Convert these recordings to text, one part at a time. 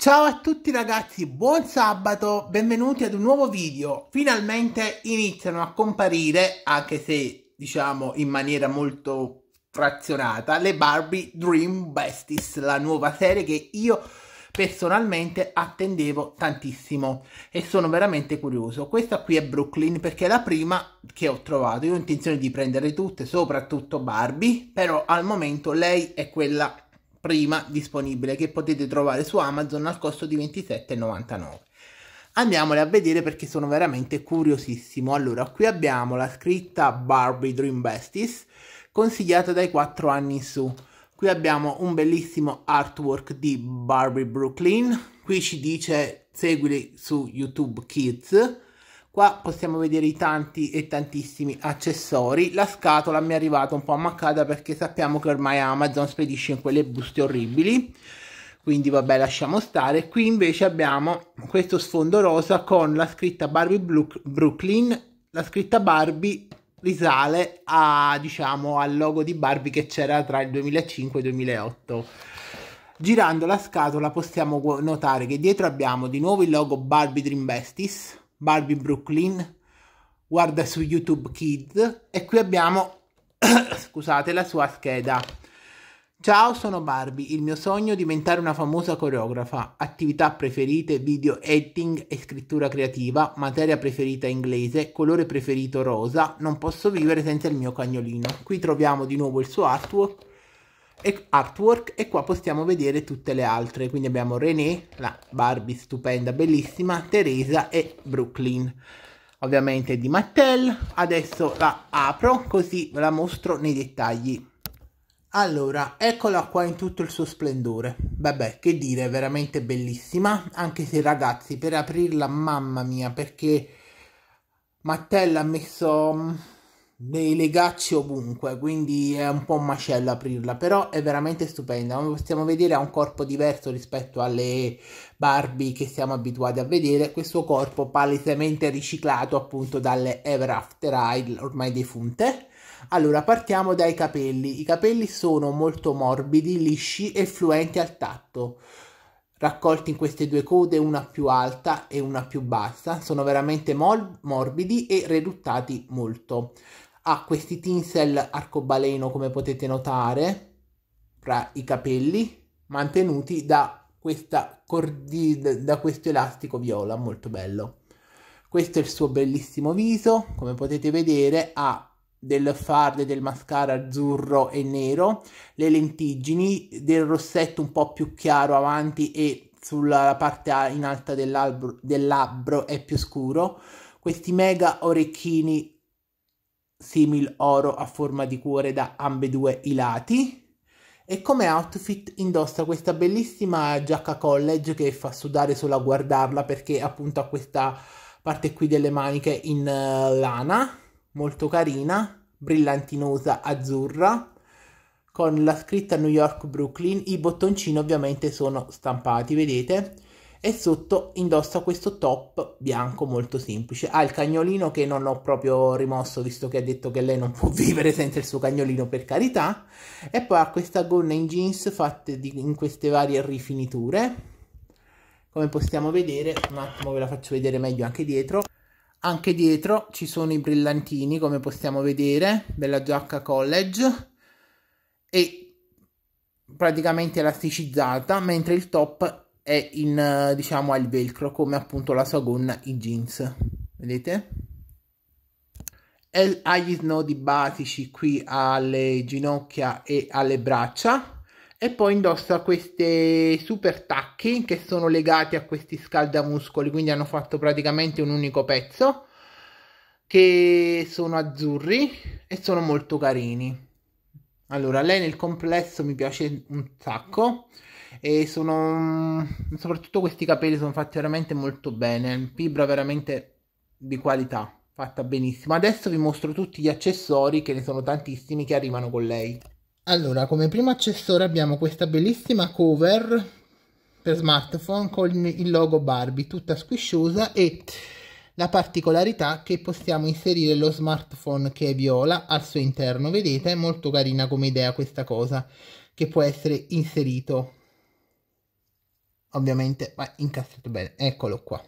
Ciao a tutti ragazzi, buon sabato, benvenuti ad un nuovo video. Finalmente iniziano a comparire, anche se diciamo in maniera molto frazionata, le Barbie Dream Besties, la nuova serie che io personalmente attendevo tantissimo e sono veramente curioso. Questa qui è Brooklyn perché è la prima che ho trovato. Io ho intenzione di prendere tutte, soprattutto Barbie, però al momento lei è quella prima disponibile che potete trovare su Amazon al costo di 27,99. Andiamole a vedere perché sono veramente curiosissimo. Allora, qui abbiamo la scritta Barbie Dream Besties, consigliata dai 4 anni in su. Qui abbiamo un bellissimo artwork di Barbie Brooklyn. Qui ci dice seguili su YouTube Kids Qua possiamo vedere i tanti e tantissimi accessori. La scatola mi è arrivata un po' ammaccata perché sappiamo che ormai Amazon spedisce in quelle buste orribili. Quindi vabbè lasciamo stare. Qui invece abbiamo questo sfondo rosa con la scritta Barbie Brooklyn. La scritta Barbie risale a, diciamo, al logo di Barbie che c'era tra il 2005 e il 2008. Girando la scatola possiamo notare che dietro abbiamo di nuovo il logo Barbie Dream Besties Barbie Brooklyn, guarda su YouTube Kids e qui abbiamo, scusate, la sua scheda. Ciao, sono Barbie. Il mio sogno è diventare una famosa coreografa. Attività preferite, video editing e scrittura creativa, materia preferita inglese, colore preferito rosa. Non posso vivere senza il mio cagnolino. Qui troviamo di nuovo il suo artwork e artwork e qua possiamo vedere tutte le altre quindi abbiamo René la Barbie stupenda bellissima Teresa e Brooklyn ovviamente di Mattel adesso la apro così ve la mostro nei dettagli allora eccola qua in tutto il suo splendore vabbè che dire è veramente bellissima anche se ragazzi per aprirla mamma mia perché Mattel ha messo mm, dei legacci ovunque, quindi è un po' un macello aprirla, però è veramente stupenda, come possiamo vedere ha un corpo diverso rispetto alle Barbie che siamo abituati a vedere, questo corpo palesemente riciclato appunto dalle Ever After Eye ormai defunte. Allora, partiamo dai capelli. I capelli sono molto morbidi, lisci e fluenti al tatto raccolti in queste due code, una più alta e una più bassa, sono veramente morbidi e reduttati molto ha questi tinsel arcobaleno come potete notare tra i capelli mantenuti da, questa cordi- da questo elastico viola molto bello questo è il suo bellissimo viso come potete vedere ha del farde del mascara azzurro e nero le lentiggini del rossetto un po' più chiaro avanti e sulla parte in alta del labbro è più scuro questi mega orecchini simil oro a forma di cuore da ambedue i lati e come outfit indossa questa bellissima giacca college che fa sudare solo a guardarla perché appunto ha questa parte qui delle maniche in eh, lana molto carina brillantinosa azzurra con la scritta New York Brooklyn i bottoncini ovviamente sono stampati vedete e sotto indossa questo top bianco molto semplice. Ha il cagnolino che non ho proprio rimosso visto che ha detto che lei non può vivere senza il suo cagnolino per carità e poi ha questa gonna in jeans fatta di, in queste varie rifiniture come possiamo vedere, un attimo ve la faccio vedere meglio anche dietro anche dietro ci sono i brillantini come possiamo vedere della giacca college e praticamente elasticizzata mentre il top è in, eh, diciamo, al velcro come appunto la sua gonna in jeans, vedete? E ha gli snodi basici qui alle ginocchia e alle braccia e poi indossa queste super tacchi che sono legati a questi scaldamuscoli, quindi hanno fatto praticamente un unico pezzo che sono azzurri e sono molto carini. Allora, lei nel complesso mi piace un sacco e sono mm, soprattutto questi capelli sono fatti veramente molto bene fibra veramente di qualità fatta benissimo adesso vi mostro tutti gli accessori che ne sono tantissimi che arrivano con lei allora come primo accessore abbiamo questa bellissima cover per smartphone con il logo Barbie tutta squisciosa e la particolarità è che possiamo inserire lo smartphone che è viola al suo interno vedete è molto carina come idea questa cosa che può essere inserito ovviamente va incastrato bene, eccolo qua,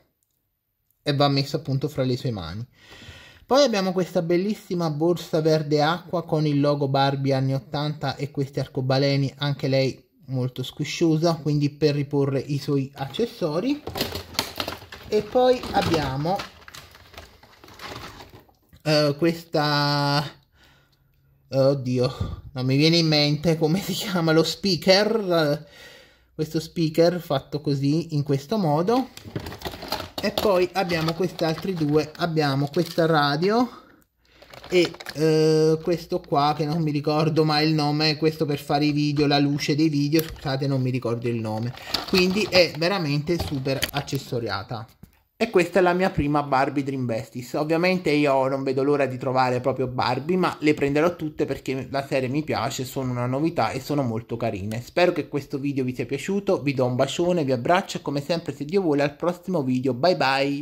e va messo appunto fra le sue mani. Poi abbiamo questa bellissima borsa verde acqua con il logo Barbie anni 80 e questi arcobaleni, anche lei molto squisciosa, quindi per riporre i suoi accessori. E poi abbiamo uh, questa... Oddio, non mi viene in mente come si chiama lo speaker... Uh, questo speaker fatto così in questo modo e poi abbiamo questi altri due abbiamo questa radio e eh, questo qua che non mi ricordo mai il nome questo per fare i video la luce dei video scusate non mi ricordo il nome quindi è veramente super accessoriata e questa è la mia prima Barbie Dream Besties. Ovviamente io non vedo l'ora di trovare proprio Barbie, ma le prenderò tutte perché la serie mi piace, sono una novità e sono molto carine. Spero che questo video vi sia piaciuto, vi do un bacione, vi abbraccio e come sempre se Dio vuole al prossimo video. Bye bye!